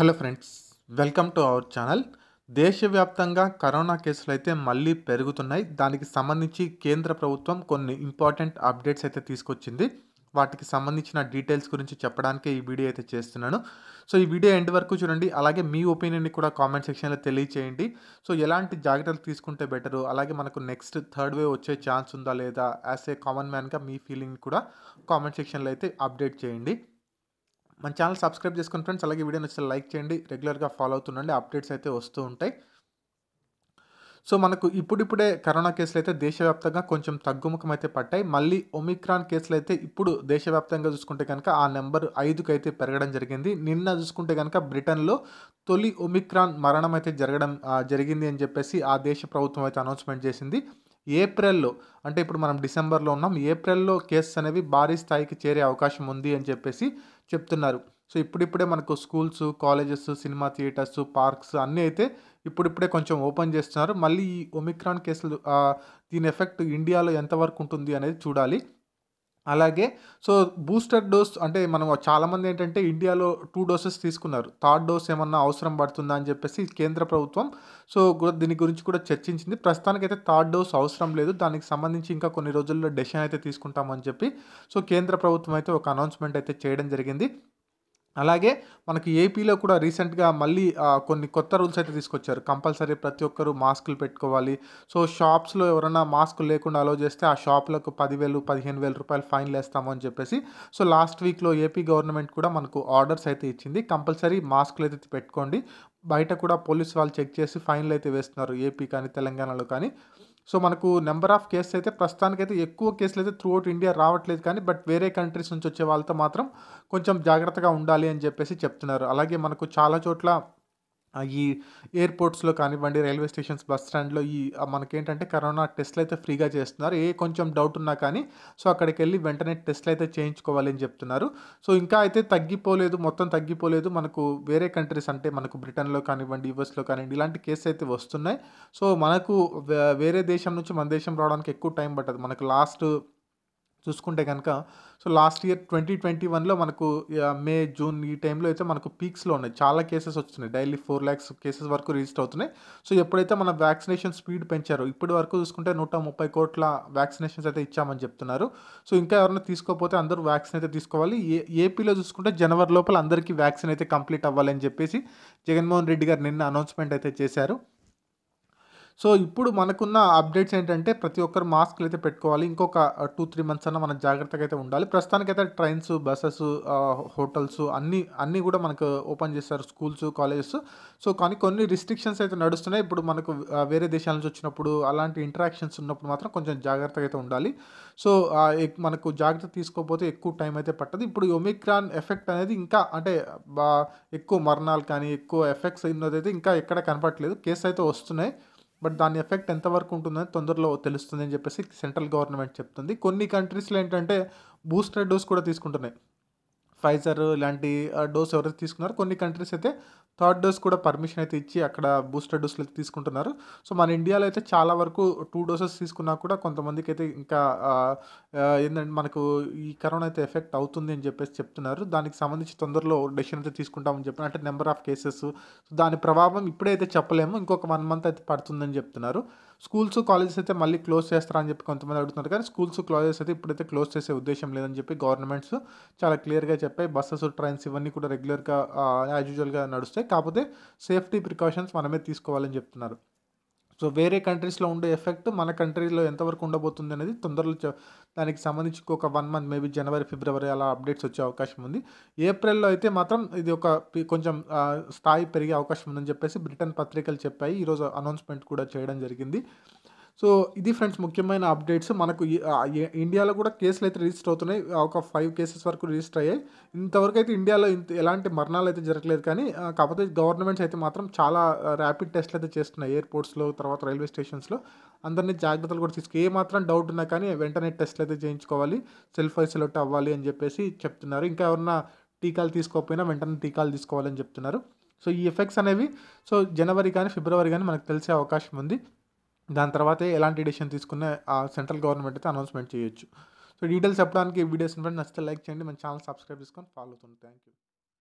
hello friends welcome to our channel దేశవ్యాప్తంగా corona కేసులు అయితే మళ్ళీ పెరుగుతున్నాయి దానికి సంబంధించి కేంద్ర ప్రభుత్వం కొన్ని ఇంపార్టెంట్ అప్డేట్స్ అయితే తీసుకొచ్చింది వాటికి సంబంధించిన డీటెయిల్స్ గురించి చెప్పడానికే ఈ వీడియో అయితే చేస్తున్నాను సో ఈ వీడియో ఎండ్ వరకు చూడండి అలాగే మీ ఒపీనియన్ని కూడా కామెంట్ సెక్షన్లో తెలియచేయండి సో ఎలాంటి జాగ్రత్తలు తీసుకుంటే బెటరు అలాగే మనకు నెక్స్ట్ థర్డ్ వేవ్ వచ్చే ఛాన్స్ ఉందా లేదా యాజ్ ఏ కామన్ మ్యాన్గా మీ ఫీలింగ్ కూడా కామెంట్ సెక్షన్లో అయితే అప్డేట్ చేయండి మన ఛానల్ సబ్స్క్రైబ్ చేసుకుని ఫ్రెండ్స్ అలాగే వీడియో నచ్చితే లైక్ చేయండి రెగ్యులర్గా ఫాలో అవుతుండండి అప్డేట్స్ అయితే వస్తూ ఉంటాయి సో మనకు ఇప్పుడిప్పుడే కరోనా కేసులు అయితే దేశవ్యాప్తంగా కొంచెం తగ్గుముఖం అయితే పట్టాయి మళ్ళీ ఒమిక్రాన్ కేసులు అయితే ఇప్పుడు దేశవ్యాప్తంగా చూసుకుంటే కనుక ఆ నెంబర్ ఐదుకు అయితే పెరగడం జరిగింది నిన్న చూసుకుంటే కనుక బ్రిటన్లో తొలి ఒమిక్రాన్ మరణం అయితే జరగడం జరిగింది అని చెప్పేసి ఆ దేశ ప్రభుత్వం అయితే అనౌన్స్మెంట్ చేసింది ఏప్రిల్లో అంటే ఇప్పుడు మనం డిసెంబర్లో ఉన్నాం ఏప్రిల్లో కేసెస్ అనేవి భారీ స్థాయికి చేరే అవకాశం ఉంది అని చెప్పేసి చెప్తున్నారు సో ఇప్పుడిప్పుడే మనకు schools colleges cinema theatres parks అన్నీ అయితే ఇప్పుడిప్పుడే కొంచెం ఓపెన్ చేస్తున్నారు మళ్ళీ ఈ ఒమిక్రాన్ కేసులు దీని ఎఫెక్ట్ ఇండియాలో ఎంతవరకు ఉంటుంది అనేది చూడాలి అలాగే సో బూస్టర్ డోస్ అంటే మనం చాలామంది ఏంటంటే ఇండియాలో టూ డోసెస్ తీసుకున్నారు థర్డ్ డోస్ ఏమన్నా అవసరం పడుతుందా అని చెప్పేసి కేంద్ర ప్రభుత్వం సో దీని గురించి కూడా చర్చించింది ప్రస్తుతానికైతే థర్డ్ డోస్ అవసరం లేదు దానికి సంబంధించి ఇంకా కొన్ని రోజుల్లో డెసిషన్ అయితే తీసుకుంటామని చెప్పి సో కేంద్ర ప్రభుత్వం అయితే ఒక అనౌన్స్మెంట్ అయితే చేయడం జరిగింది అలాగే మనకి ఏపీలో కూడా రీసెంట్గా మళ్ళీ కొన్ని కొత్త రూల్స్ అయితే తీసుకొచ్చారు కంపల్సరీ ప్రతి ఒక్కరు మాస్కులు పెట్టుకోవాలి సో షాప్స్లో ఎవరైనా మాస్క్ లేకుండా అలో చేస్తే ఆ షాప్లకు పదివేలు పదిహేను వేల రూపాయలు ఫైన్ వేస్తాము అని చెప్పేసి సో లాస్ట్ వీక్లో ఏపీ గవర్నమెంట్ కూడా మనకు ఆర్డర్స్ అయితే ఇచ్చింది కంపల్సరీ మాస్కులు అయితే పెట్టుకోండి బయట కూడా పోలీస్ వాళ్ళు చెక్ చేసి ఫైన్లు అయితే వేస్తున్నారు ఏపీ కానీ తెలంగాణలో కానీ సో మనకు నెంబర్ ఆఫ్ కేసెస్ అయితే ప్రస్తుతానికైతే ఎక్కువ కేసులు అయితే త్రూ అవుట్ ఇండియా రావట్లేదు కానీ బట్ వేరే కంట్రీస్ నుంచి వచ్చే వాళ్ళతో మాత్రం కొంచెం జాగ్రత్తగా ఉండాలి అని చెప్పేసి చెప్తున్నారు అలాగే మనకు చాలా చోట్ల ఈ ఎయిర్పోర్ట్స్లో కానివ్వండి రైల్వే స్టేషన్స్ బస్ స్టాండ్లో ఈ మనకేంటంటే కరోనా టెస్ట్లు అయితే ఫ్రీగా చేస్తున్నారు ఏ కొంచెం డౌట్ ఉన్నా కానీ సో అక్కడికి వెళ్ళి వెంటనే టెస్ట్లు అయితే చేయించుకోవాలి అని చెప్తున్నారు సో ఇంకా అయితే తగ్గిపోలేదు మొత్తం తగ్గిపోలేదు మనకు వేరే కంట్రీస్ అంటే మనకు బ్రిటన్లో కానివ్వండి యూఎస్లో కానివ్వండి ఇలాంటి కేసు అయితే వస్తున్నాయి సో మనకు వేరే దేశం నుంచి మన దేశం రావడానికి ఎక్కువ టైం పట్టదు మనకు లాస్ట్ చూసుకుంటే కనుక so last year twenty twenty వన్లో మనకు మే జూన్ ఈ టైంలో అయితే మనకు పీక్స్లో ఉన్నాయి చాలా కేసెస్ వస్తున్నాయి డైలీ ఫోర్ ల్యాక్స్ కేసెస్ వరకు రిజిస్టర్ అవుతున్నాయి సో ఎప్పుడైతే మన వ్యాక్సినేషన్ స్పీడ్ పెంచారో ఇప్పటి వరకు చూసుకుంటే నూట ముప్పై కోట్ల వ్యాక్సినేషన్స్ అయితే ఇచ్చామని చెప్తున్నారు సో ఇంకా ఎవరైనా తీసుకోకపోతే అందరూ వ్యాక్సిన్ అయితే తీసుకోవాలి ఏ ఏపీలో చూసుకుంటే జనవరి లోపల అందరికీ వ్యాక్సిన్ అయితే కంప్లీట్ అవ్వాలని చెప్పేసి జగన్మోహన్ రెడ్డి గారు నిన్న అనౌన్స్మెంట్ అయితే చేశారు సో ఇప్పుడు మనకున్న అప్డేట్స్ ఏంటంటే ప్రతి ఒక్కరు మాస్క్లు అయితే పెట్టుకోవాలి ఇంకొక టూ త్రీ మంత్స్ అన్న మనకు జాగ్రత్తగా అయితే ఉండాలి ప్రస్తుతానికైతే ట్రైన్స్ బస్సెస్ హోటల్స్ అన్నీ అన్నీ కూడా మనకు ఓపెన్ చేస్తారు స్కూల్స్ కాలేజెస్ సో కానీ కొన్ని రిస్ట్రిక్షన్స్ అయితే నడుస్తున్నాయి ఇప్పుడు మనకు వేరే దేశాల నుంచి వచ్చినప్పుడు అలాంటి ఇంటరాక్షన్స్ ఉన్నప్పుడు మాత్రం కొంచెం జాగ్రత్తగా అయితే ఉండాలి సో మనకు జాగ్రత్త తీసుకోకపోతే ఎక్కువ టైం అయితే పట్టదు ఇప్పుడు ఒమిక్రాన్ ఎఫెక్ట్ అనేది ఇంకా అంటే ఎక్కువ మరణాలు కానీ ఎక్కువ ఎఫెక్ట్స్ అయితే ఇంకా ఎక్కడ కనపడలేదు కేసు అయితే వస్తున్నాయి బట్ దాని ఎఫెక్ట్ ఎంతవరకు ఉంటుందని తొందరలో తెలుస్తుంది అని చెప్పేసి సెంట్రల్ గవర్నమెంట్ చెప్తుంది కొన్ని కంట్రీస్లో ఏంటంటే బూస్టర్ డోస్ కూడా తీసుకుంటున్నాయి ఫైజర్ ఇలాంటి డోస్ ఎవరైతే తీసుకున్నారు కొన్ని కంట్రీస్ అయితే థర్డ్ డోస్ కూడా పర్మిషన్ అయితే ఇచ్చి అక్కడ బూస్టర్ డోస్లు అయితే తీసుకుంటున్నారు సో మన ఇండియాలో అయితే చాలా వరకు టూ డోసెస్ తీసుకున్నా కూడా కొంతమందికి అయితే ఇంకా ఏంటంటే మనకు ఈ కరోనా అయితే ఎఫెక్ట్ అవుతుంది అని చెప్పేసి చెప్తున్నారు దానికి సంబంధించి తొందరలో డెసిషన్ అయితే తీసుకుంటామని చెప్పి అంటే నెంబర్ ఆఫ్ కేసెస్ దాని ప్రభావం ఇప్పుడైతే చెప్పలేము ఇంకొక వన్ మంత్ అయితే పడుతుందని చెప్తున్నారు స్కూల్స్ కాలేజెస్ అయితే మళ్ళీ క్లోజ్ చేస్తారని చెప్పి కొంతమంది అడుగుతున్నారు కానీ స్కూల్స్ కాలేజెస్ అయితే ఇప్పుడైతే క్లోజ్ చేసే ఉద్దేశం లేదని చెప్పి గవర్నమెంట్స్ చాలా క్లియర్గా చెప్పాయి బస్సెస్ ట్రైన్స్ ఇవన్నీ కూడా రెగ్యులర్గా యాజ్ యూజువల్గా నడుస్తాయి కాకపోతే సేఫ్టీ ప్రికాషన్స్ మనమే తీసుకోవాలని చెప్తున్నారు సో వేరే కంట్రీస్లో ఉండే ఎఫెక్ట్ మన కంట్రీలో ఎంతవరకు ఉండబోతుంది అనేది తొందరలో దానికి సంబంధించి ఒక వన్ మంత్ మేబీ జనవరి ఫిబ్రవరి అలా అప్డేట్స్ వచ్చే అవకాశం ఉంది ఏప్రిల్లో అయితే మాత్రం ఇది ఒక కొంచెం స్థాయి పెరిగే అవకాశం ఉందని చెప్పేసి బ్రిటన్ పత్రికలు చెప్పాయి ఈరోజు అనౌన్స్మెంట్ కూడా చేయడం జరిగింది సో ఇది ఫ్రెండ్స్ ముఖ్యమైన అప్డేట్స్ మనకు ఇండియాలో కూడా కేసులు అయితే రిజిస్టర్ అవుతున్నాయి ఒక ఫైవ్ కేసెస్ వరకు రిజిస్టర్ అయ్యాయి ఇంతవరకు అయితే ఇండియాలో ఇంత ఎలాంటి మరణాలు అయితే జరగలేదు కానీ కాకపోతే గవర్నమెంట్స్ అయితే మాత్రం చాలా ర్యాపిడ్ టెస్ట్లు అయితే చేస్తున్నాయి ఎయిర్పోర్ట్స్లో తర్వాత రైల్వే స్టేషన్స్లో అందరినీ జాగ్రత్తలు కూడా తీసుకు ఏ మాత్రం డౌట్ ఉన్నా కానీ వెంటనే టెస్ట్లు అయితే చేయించుకోవాలి సెల్ఫ్ ఐసోలేట్ అవ్వాలి అని చెప్పేసి చెప్తున్నారు ఇంకా ఎవరన్నా టీకాలు తీసుకోకపోయినా వెంటనే టీకాలు తీసుకోవాలని చెప్తున్నారు సో ఈ ఎఫెక్ట్స్ అనేవి సో జనవరి కానీ ఫిబ్రవరి కానీ మనకు తెలిసే అవకాశం ఉంది దాని తర్వాతే ఎలాంటి డిసిషన్ తీసుకునే ఆ సెంట్రల్ గవర్నమెంట్ అయితే అనౌన్స్మెంట్ చేయొచ్చు సో డీటెయిల్స్ చెప్పడానికి వీడియోస్ ఫ్రెండ్ నచ్చితే లైక్ చేయండి మన ఛానల్ సబ్స్క్రైబ్ చేసుకొని ఫాలో అవుతుంది థ్యాంక్ యూ